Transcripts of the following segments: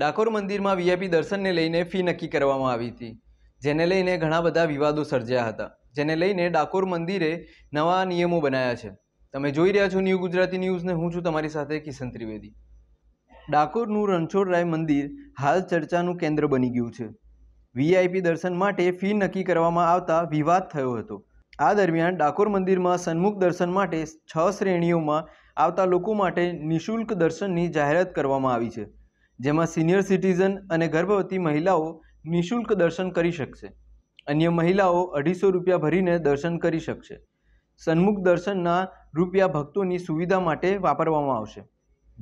ડાકોર મંદિરમાં વીઆઈપી દર્શનને લઈને ફી નક્કી કરવામાં આવી હતી જેને લઈને ઘણા બધા વિવાદો સર્જ્યા હતા જેને લઈને ડાકોર મંદિરે નવા નિયમો બનાવ્યા છે તમે જોઈ રહ્યા છો ન્યૂ ગુજરાતી ન્યૂઝને હું છું તમારી સાથે કિશન ત્રિવેદી ડાકોરનું રણછોડરાય મંદિર હાલ ચર્ચાનું કેન્દ્ર બની ગયું છે વીઆઈપી દર્શન માટે ફી નક્કી કરવામાં આવતા વિવાદ થયો હતો આ દરમિયાન ડાકોર મંદિરમાં સન્મુખ દર્શન માટે છ શ્રેણીઓમાં આવતા લોકો માટે નિશુલ્ક દર્શનની જાહેરાત કરવામાં આવી છે જેમાં સિનિયર સિટીઝન અને ગર્ભવતી મહિલાઓ નિઃશુલ્ક દર્શન કરી શકશે અન્ય મહિલાઓ અઢીસો રૂપિયા ભરીને દર્શન કરી શકશે સન્મુખ દર્શનના રૂપિયા ભક્તોની સુવિધા માટે વાપરવામાં આવશે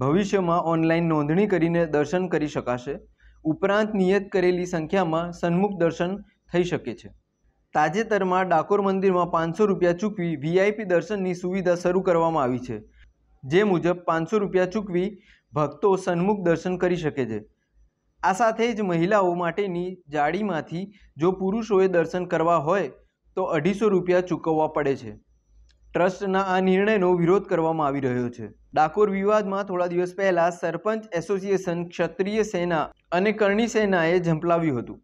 ભવિષ્યમાં ઓનલાઈન નોંધણી કરીને દર્શન કરી શકાશે ઉપરાંત નિયત કરેલી સંખ્યામાં સન્મુખ દર્શન થઈ શકે છે તાજેતરમાં ડાકોર મંદિરમાં પાંચસો રૂપિયા ચૂકવી વીઆઈપી દર્શનની સુવિધા શરૂ કરવામાં આવી છે જે મુજબ પાંચસો રૂપિયા ચૂકવી ભક્તો સન્મુખ દર્શન કરી શકે છે આ સાથે જ મહિલાઓ માટેની જાળીમાંથી જો પુરુષોએ દર્શન કરવા હોય તો અઢીસો રૂપિયા ચૂકવવા પડે છે ટ્રસ્ટના આ નિર્ણયનો વિરોધ કરવામાં આવી રહ્યો છે ડાકોર વિવાદમાં થોડા દિવસ પહેલાં સરપંચ એસોસિએશન ક્ષત્રિય સેના અને કરણી સેનાએ ઝંપલાવ્યું હતું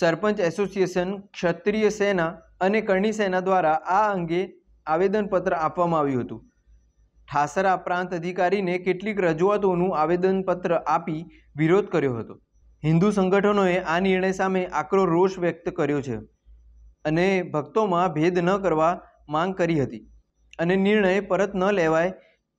સરપંચ એસોસિએશન ક્ષત્રિય સેના અને કરણી સેના દ્વારા આ અંગે આવેદનપત્ર આપવામાં આવ્યું હતું ઠાસરા પ્રાંત અધિકારીને કેટલીક રજૂઆતોનું આવેદનપત્ર આપી વિરોધ કર્યો હતો હિન્દુ સંગઠનોએ આ નિર્ણય સામે આકરો રોષ વ્યક્ત કર્યો છે અને ભક્તોમાં ભેદ ન કરવા માંગ કરી હતી અને નિર્ણય પરત ન લેવાય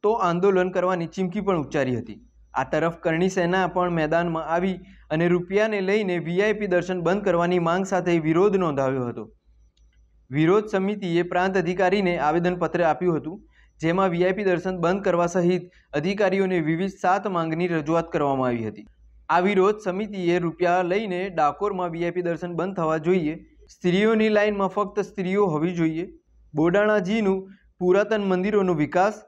તો આંદોલન કરવાની ચીમકી પણ ઉચ્ચારી હતી આ તરફ કરણી સેના પણ મેદાનમાં આવી અને રૂપિયાને લઈને વીઆઈપી દર્શન બંધ કરવાની માંગ સાથે વિરોધ નોંધાવ્યો હતો વિરોધ સમિતિએ પ્રાંત અધિકારીને આવેદનપત્ર આપ્યું હતું જેમાં વીઆઈપી દર્શન બંધ કરવા સહિત અધિકારીઓને વિવિધ સાત માંગની રજૂઆત કરવામાં આવી હતી આ વિરોધ સમિતિએ રૂપિયા લઈને ડાકોરમાં વીઆઈપી દર્શન બંધ થવા જોઈએ સ્ત્રીઓની લાઇનમાં ફક્ત સ્ત્રીઓ હોવી જોઈએ બોડાણાજીનું પુરાતન મંદિરોનો વિકાસ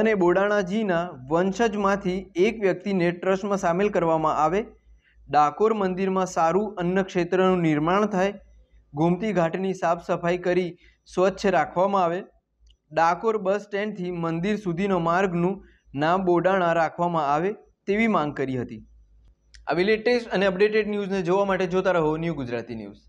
અને બોડાણાજીના વંશજમાંથી એક વ્યક્તિને ટ્રસ્ટમાં સામેલ કરવામાં આવે ડાકોર મંદિરમાં સારું અન્ન ક્ષેત્રનું નિર્માણ થાય ગોમતી ઘાટની સાફ સફાઈ કરી સ્વચ્છ રાખવામાં આવે ડાકોર બસ સ્ટેન્ડથી મંદિર સુધીનો માર્ગનું નામ બોડાણા રાખવામાં આવે તેવી માંગ કરી હતી આવી લેટેસ્ટ અને અપડેટેડ ન્યૂઝને જોવા માટે જોતા રહો ન્યૂ ગુજરાતી ન્યૂઝ